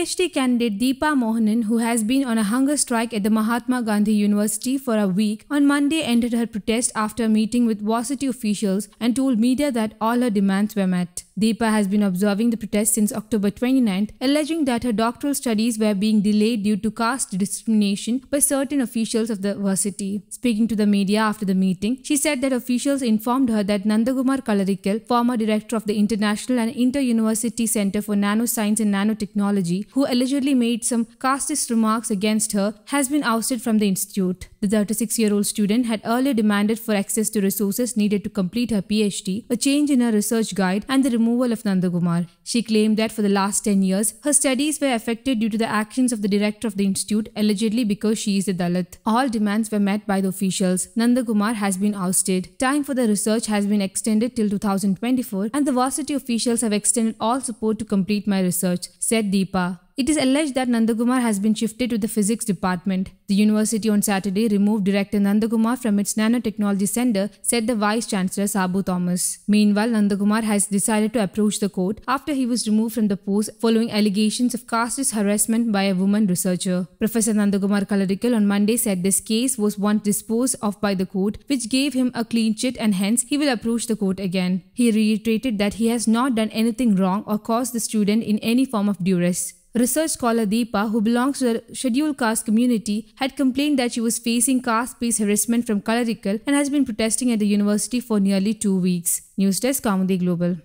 PhD candidate Deepa Mohanan, who has been on a hunger strike at the Mahatma Gandhi University for a week, on Monday ended her protest after a meeting with varsity officials and told media that all her demands were met. Deepa has been observing the protests since October 29, alleging that her doctoral studies were being delayed due to caste discrimination by certain officials of the university. Speaking to the media after the meeting, she said that officials informed her that Nandagumar Kalarikal, former director of the International and Inter-University Center for Nanoscience and Nanotechnology, who allegedly made some casteist remarks against her, has been ousted from the institute. The 36-year-old student had earlier demanded for access to resources needed to complete her PhD, a change in her research guide, and the removal of Nandagumar. She claimed that for the last 10 years, her studies were affected due to the actions of the director of the institute, allegedly because she is a Dalit. All demands were met by the officials. Nandagumar has been ousted. Time for the research has been extended till 2024, and the varsity officials have extended all support to complete my research, said Deepa. It is alleged that Nandagumar has been shifted to the physics department. The university on Saturday removed director Nandagumar from its nanotechnology center, said the vice chancellor Sabu Thomas. Meanwhile, Nandagumar has decided to approach the court after he was removed from the post following allegations of casteist harassment by a woman researcher. Professor Nandagumar Kalarikal on Monday said this case was once disposed of by the court, which gave him a clean chit and hence he will approach the court again. He reiterated that he has not done anything wrong or caused the student in any form of duress. Research scholar Deepa, who belongs to the scheduled caste community, had complained that she was facing caste-based harassment from Kalarikal and has been protesting at the university for nearly two weeks. News Desk, Comedy Global.